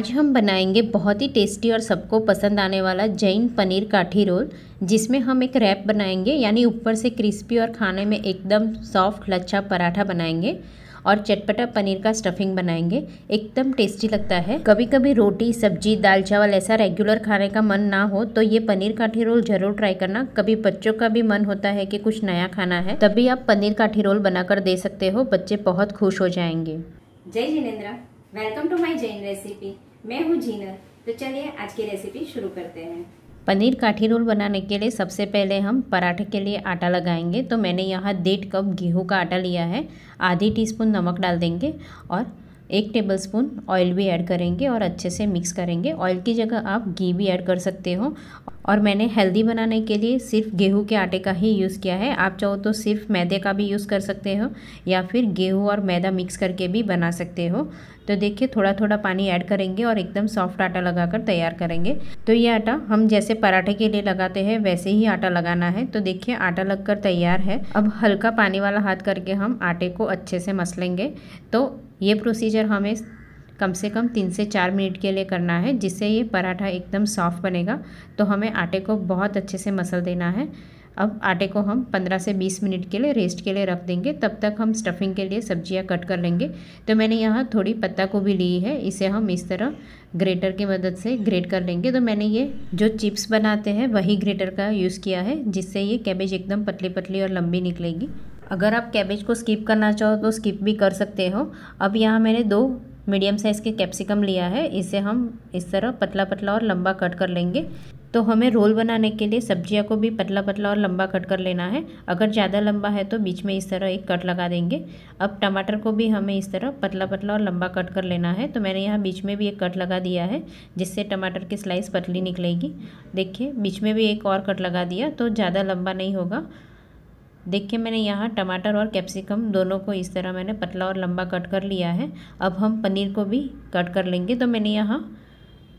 आज हम बनाएंगे बहुत ही टेस्टी और सबको पसंद आने वाला जैन पनीर काठी रोल जिसमें हम एक रैप बनाएंगे यानी ऊपर से क्रिस्पी और खाने में एकदम सॉफ्ट लच्छा पराठा बनाएंगे और चटपटा पनीर का स्टफिंग बनाएंगे एकदम टेस्टी लगता है कभी कभी रोटी सब्जी दाल चावल ऐसा रेगुलर खाने का मन ना हो तो ये पनीर काठी रोल जरूर ट्राई करना कभी बच्चों का भी मन होता है कि कुछ नया खाना है तभी आप पनीर काठी रोल बनाकर दे सकते हो बच्चे बहुत खुश हो जाएंगे जय जिनेन्द्र welcome to my Jain recipe मैं हूँ जीना तो चलिए आज की रेसिपी शुरू करते हैं पनीर काठी रोल बनाने के लिए सबसे पहले हम पराठे के लिए आटा लगाएंगे तो मैंने यहाँ डेढ़ कप गेहूं का आटा लिया है आधी टीस्पून नमक डाल देंगे और एक टेबलस्पून ऑयल भी ऐड करेंगे और अच्छे से मिक्स करेंगे ऑयल की जगह आप घी भी ऐड कर सकते हो और मैंने हेल्दी बनाने के लिए सिर्फ गेहूं के आटे का ही यूज़ किया है आप चाहो तो सिर्फ मैदे का भी यूज़ कर सकते हो या फिर गेहूं और मैदा मिक्स करके भी बना सकते हो तो देखिए थोड़ा थोड़ा पानी ऐड करेंगे और एकदम सॉफ्ट आटा लगाकर तैयार करेंगे तो ये आटा हम जैसे पराठे के लिए लगाते हैं वैसे ही आटा लगाना है तो देखिए आटा लगकर तैयार है अब हल्का पानी वाला हाथ करके हम आटे को अच्छे से मसलेंगे तो ये प्रोसीजर हमें कम से कम तीन से चार मिनट के लिए करना है जिससे ये पराठा एकदम सॉफ्ट बनेगा तो हमें आटे को बहुत अच्छे से मसल देना है अब आटे को हम 15 से 20 मिनट के लिए रेस्ट के लिए रख देंगे तब तक हम स्टफिंग के लिए सब्जियां कट कर लेंगे तो मैंने यहाँ थोड़ी पत्ता को भी ली है इसे हम इस तरह ग्रेटर की मदद से ग्रेट कर लेंगे तो मैंने ये जो चिप्स बनाते हैं वही ग्रेटर का यूज़ किया है जिससे ये कैबेज एकदम पतली पतली और लंबी निकलेगी अगर आप कैबेज को स्किप करना चाहो तो स्किप भी कर सकते हो अब यहाँ मैंने दो मीडियम साइज़ के कैप्सिकम लिया है इसे हम इस तरह पतला पतला और लंबा कट कर लेंगे तो हमें रोल बनाने के लिए सब्जियाँ को भी पतला पतला और लंबा कट कर लेना है अगर ज़्यादा लंबा है तो बीच में इस तरह एक कट लगा देंगे अब टमाटर को भी हमें इस तरह पतला पतला और लंबा कट कर लेना है तो मैंने यहाँ बीच में भी एक कट लगा दिया है जिससे टमाटर की स्लाइस पतली निकलेगी देखिए बीच में भी एक और कट लगा दिया तो ज़्यादा लंबा नहीं होगा देखिए मैंने यहाँ टमाटर और कैप्सिकम दोनों को इस तरह मैंने पतला और लंबा कट कर लिया है अब हम पनीर को भी कट कर लेंगे तो मैंने यहाँ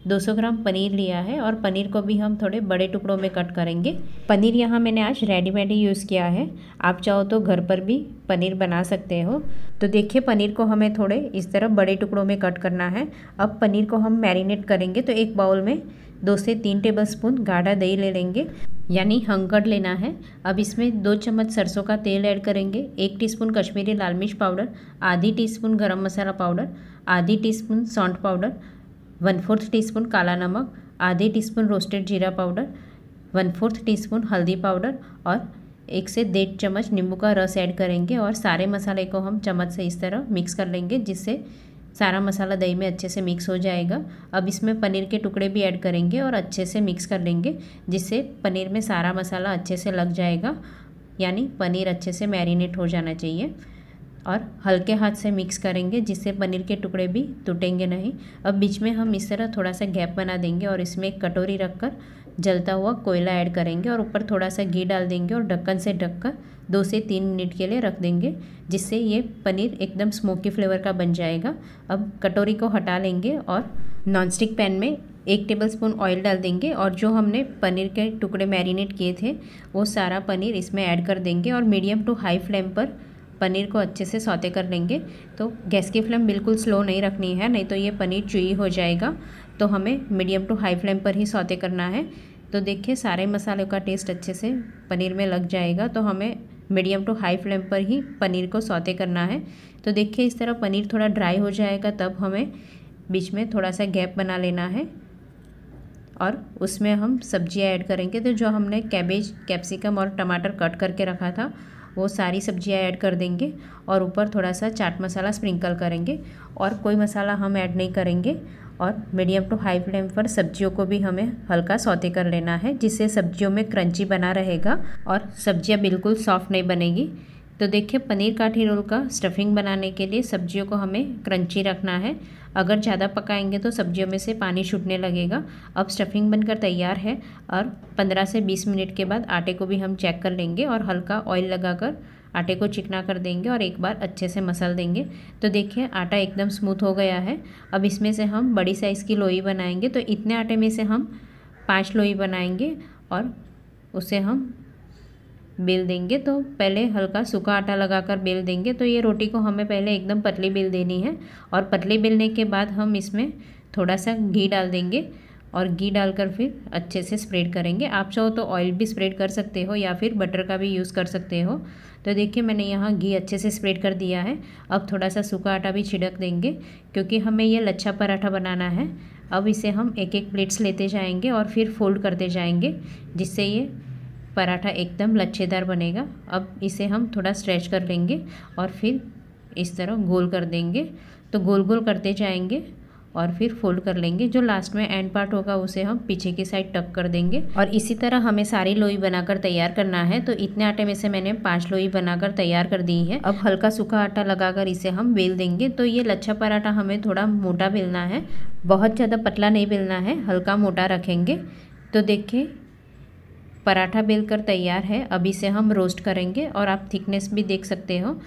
200 ग्राम पनीर लिया है और पनीर को भी हम थोड़े बड़े टुकड़ों में कट करेंगे पनीर यहाँ मैंने आज रेडीमेड ही यूज़ किया है आप चाहो तो घर पर भी पनीर बना सकते हो तो देखिए पनीर को हमें थोड़े इस तरह बड़े टुकड़ों में कट करना है अब पनीर को हम मैरिनेट करेंगे तो एक बाउल में दो से तीन टेबल स्पून गाढ़ा दही ले लेंगे यानी हंगड़ लेना है अब इसमें दो चम्मच सरसों का तेल ऐड करेंगे एक टीस्पून कश्मीरी लाल मिर्च पाउडर आधी टीस्पून गरम मसाला पाउडर आधी टीस्पून सौंठ powder one fourth teaspoon काला नमक आधे टी स्पून रोस्टेड जीरा powder one fourth teaspoon हल्दी पाउडर और एक से डेढ़ चम्मच नींबू का रस ऐड करेंगे और सारे मसाले को हम चम्मच से इस तरह मिक्स कर लेंगे जिससे सारा मसाला दही में अच्छे से मिक्स हो जाएगा अब इसमें पनीर के टुकड़े भी ऐड करेंगे और अच्छे से मिक्स कर लेंगे जिससे पनीर में सारा मसाला अच्छे से लग जाएगा यानी पनीर अच्छे से मैरिनेट हो जाना चाहिए और हल्के हाथ से मिक्स करेंगे जिससे पनीर के टुकड़े भी टूटेंगे नहीं अब बीच में हम इस तरह थोड़ा सा गैप बना देंगे और इसमें एक कटोरी रखकर जलता हुआ कोयला ऐड करेंगे और ऊपर थोड़ा सा घी डाल देंगे और ढक्कन से ढककर दो से तीन मिनट के लिए रख देंगे जिससे ये पनीर एकदम स्मोकी फ्लेवर का बन जाएगा अब कटोरी को हटा लेंगे और नॉनस्टिक पैन में एक टेबल स्पून ऑयल डाल देंगे और जो हमने पनीर के टुकड़े मैरिनेट किए थे वो सारा पनीर इसमें ऐड कर देंगे और मीडियम टू हाई फ्लेम पर पनीर को अच्छे से सौते कर लेंगे तो गैस की फ्लेम बिल्कुल स्लो नहीं रखनी है नहीं तो ये पनीर चुई हो जाएगा तो हमें मीडियम टू हाई फ्लेम पर ही सौते करना है तो देखिए सारे मसालों का टेस्ट अच्छे से पनीर में लग जाएगा तो हमें मीडियम टू हाई फ्लेम पर ही पनीर को सौते करना है तो देखिए इस तरह पनीर थोड़ा ड्राई हो जाएगा तब हमें बीच में थोड़ा सा गैप बना लेना है और उसमें हम सब्ज़ियाँ ऐड करेंगे तो जो हमने कैबेज कैप्सिकम और टमाटर कट करके रखा था वो सारी सब्जियाँ ऐड कर देंगे और ऊपर थोड़ा सा चाट मसाला स्प्रिंकल करेंगे और कोई मसाला हम ऐड नहीं करेंगे और मीडियम टू हाई फ्लेम पर सब्जियों को भी हमें हल्का सौते कर लेना है जिससे सब्जियों में क्रंची बना रहेगा और सब्जियाँ बिल्कुल सॉफ्ट नहीं बनेगी तो देखिए पनीर काठी रोल का स्टफिंग बनाने के लिए सब्जियों को हमें क्रंची रखना है अगर ज़्यादा पकाएंगे तो सब्जियों में से पानी छूटने लगेगा अब स्टफिंग बनकर तैयार है और 15 से 20 मिनट के बाद आटे को भी हम चेक कर लेंगे और हल्का ऑयल लगाकर आटे को चिकना कर देंगे और एक बार अच्छे से मसल देंगे तो देखिए आटा एकदम स्मूथ हो गया है अब इसमें से हम बड़ी साइज़ की लोई बनाएंगे तो इतने आटे में से हम पाँच लोई बनाएंगे और उसे हम बेल देंगे तो पहले हल्का सूखा आटा लगाकर बेल देंगे तो ये रोटी को हमें पहले एकदम पतली बेल देनी है और पतली बेलने के बाद हम इसमें थोड़ा सा घी डाल देंगे और घी डालकर फिर अच्छे से स्प्रेड करेंगे आप चाहो तो ऑयल भी स्प्रेड कर सकते हो या फिर बटर का भी यूज़ कर सकते हो तो देखिए मैंने यहाँ घी अच्छे से स्प्रेड कर दिया है अब थोड़ा सा सूखा आटा भी छिड़क देंगे क्योंकि हमें ये लच्छा पराठा बनाना है अब इसे हम एक एक प्लेट्स लेते जाएंगे और फिर फोल्ड करते जाएंगे जिससे ये पराठा एकदम लच्छेदार बनेगा अब इसे हम थोड़ा स्ट्रेच कर लेंगे और फिर इस तरह गोल कर देंगे तो गोल गोल करते जाएंगे और फिर फोल्ड कर लेंगे जो लास्ट में एंड पार्ट होगा उसे हम पीछे की साइड टक कर देंगे और इसी तरह हमें सारी लोई बनाकर तैयार करना है तो इतने आटे में से मैंने पांच लोई बनाकर तैयार कर दी है अब हल्का सूखा आटा लगाकर इसे हम बेल देंगे तो ये लच्छा पराठा हमें थोड़ा मोटा बेलना है बहुत ज़्यादा पतला नहीं बेलना है हल्का मोटा रखेंगे तो देखिए पराठा बेलकर तैयार है अभी से हम रोस्ट करेंगे और आप थिकनेस भी देख सकते हो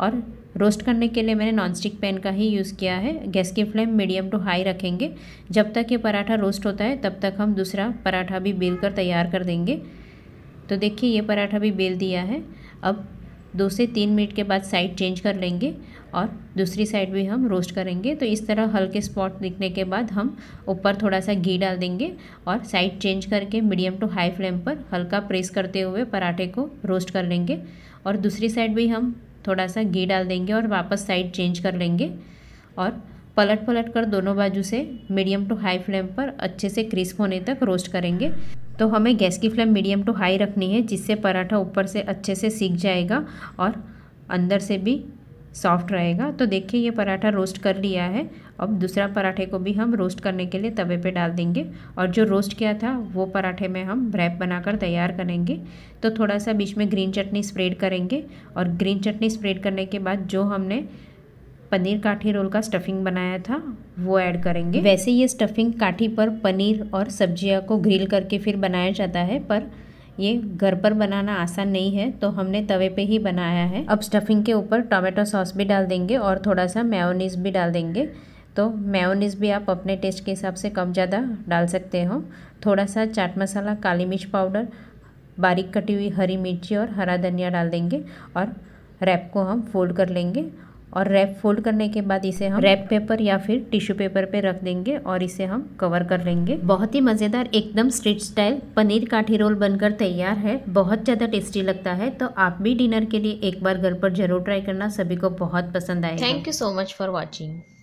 और रोस्ट करने के लिए मैंने नॉनस्टिक पैन का ही यूज़ किया है गैस की फ्लेम मीडियम टू हाई रखेंगे जब तक ये पराठा रोस्ट होता है तब तक हम दूसरा पराठा भी बेल कर तैयार कर देंगे तो देखिए ये पराठा भी बेल दिया है अब दो से तीन मिनट के बाद साइड चेंज कर लेंगे और दूसरी साइड भी हम रोस्ट करेंगे तो इस तरह हल्के स्पॉट दिखने के बाद हम ऊपर थोड़ा सा घी डाल देंगे और साइड चेंज करके मीडियम टू हाई फ्लेम पर हल्का प्रेस करते हुए पराठे को रोस्ट कर लेंगे और दूसरी साइड भी हम थोड़ा सा घी डाल देंगे और वापस साइड चेंज कर लेंगे और पलट पलट कर दोनों बाजू से मीडियम टू हाई फ्लेम पर अच्छे से क्रिस्प होने तक रोस्ट करेंगे तो हमें गैस की फ्लेम मीडियम टू हाई रखनी है जिससे पराठा ऊपर से अच्छे से सीख जाएगा और अंदर से भी सॉफ्ट रहेगा तो देखिए ये पराठा रोस्ट कर लिया है अब दूसरा पराठे को भी हम रोस्ट करने के लिए तवे पे डाल देंगे और जो रोस्ट किया था वो पराठे में हम ब्रैप बनाकर तैयार करेंगे तो थोड़ा सा बीच में ग्रीन चटनी स्प्रेड करेंगे और ग्रीन चटनी स्प्रेड करने के बाद जो हमने पनीर काठी रोल का स्टफिंग बनाया था वो ऐड करेंगे वैसे ये स्टफिंग काठी पर पनीर और सब्जियाँ को ग्रिल करके फिर बनाया जाता है पर ये घर पर बनाना आसान नहीं है तो हमने तवे पे ही बनाया है अब स्टफिंग के ऊपर टोमेटो सॉस भी डाल देंगे और थोड़ा सा मेयोनीज भी डाल देंगे तो मेयोनीज भी आप अपने टेस्ट के हिसाब से कम ज़्यादा डाल सकते हो थोड़ा सा चाट मसाला काली मिर्च पाउडर बारीक कटी हुई हरी मिर्ची और हरा धनिया डाल देंगे और रैप को हम फोल्ड कर लेंगे और रैप फोल्ड करने के बाद इसे हम रैप पेपर या फिर टिश्यू पेपर पे रख देंगे और इसे हम कवर कर लेंगे बहुत ही मज़ेदार एकदम स्ट्रीट स्टाइल पनीर काठी रोल बनकर तैयार है बहुत ज़्यादा टेस्टी लगता है तो आप भी डिनर के लिए एक बार घर पर जरूर ट्राई करना सभी को बहुत पसंद आए thank you so much for watching